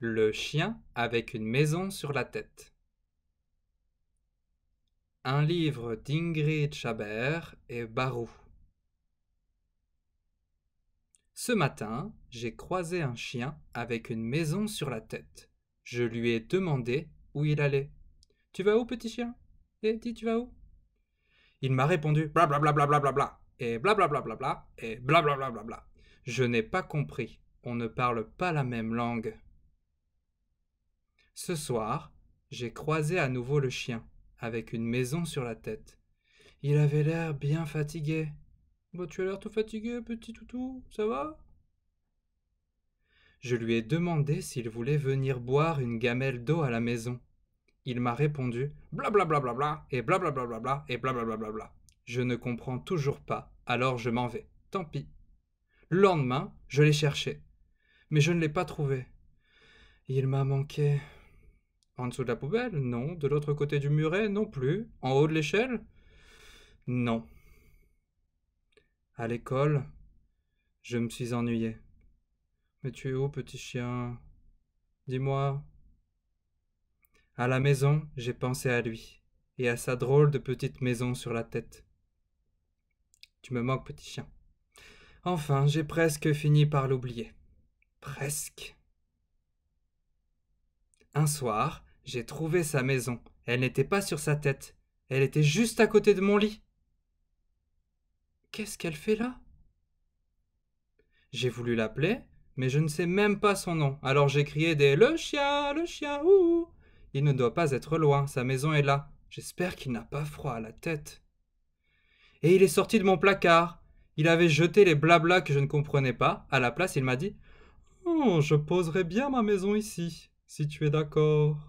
Le chien avec une maison sur la tête. Un livre d'Ingrid Chabert et Barou. Ce matin, j'ai croisé un chien avec une maison sur la tête. Je lui ai demandé où il allait. Tu vas où, petit chien Eh, dis, tu vas où Il m'a répondu bla bla bla bla bla bla bla et bla bla bla bla bla et bla bla bla bla bla. Je n'ai pas compris. On ne parle pas la même langue. Ce soir, j'ai croisé à nouveau le chien, avec une maison sur la tête. Il avait l'air bien fatigué. tu as l'air tout fatigué, petit toutou, ça va Je lui ai demandé s'il voulait venir boire une gamelle d'eau à la maison. Il m'a répondu blablabla bla bla et blablabla bla et blablabla bla. Je ne comprends toujours pas, alors je m'en vais. Tant pis. Le lendemain, je l'ai cherché, mais je ne l'ai pas trouvé. Il m'a manqué. En dessous de la poubelle Non. De l'autre côté du muret Non plus. En haut de l'échelle Non. À l'école, je me suis ennuyé. Mais tu es où, petit chien Dis-moi. À la maison, j'ai pensé à lui et à sa drôle de petite maison sur la tête. Tu me manques, petit chien. Enfin, j'ai presque fini par l'oublier. Presque. Un soir, j'ai trouvé sa maison. Elle n'était pas sur sa tête. Elle était juste à côté de mon lit. Qu'est-ce qu'elle fait là J'ai voulu l'appeler, mais je ne sais même pas son nom. Alors j'ai crié des Le chien, le chien, ouh Il ne doit pas être loin, sa maison est là. J'espère qu'il n'a pas froid à la tête. Et il est sorti de mon placard. Il avait jeté les blablas que je ne comprenais pas. À la place, il m'a dit Oh, je poserai bien ma maison ici, si tu es d'accord.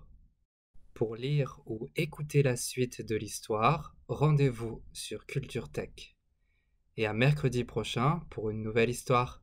Pour lire ou écouter la suite de l'histoire, rendez-vous sur Culture Tech. Et à mercredi prochain pour une nouvelle histoire.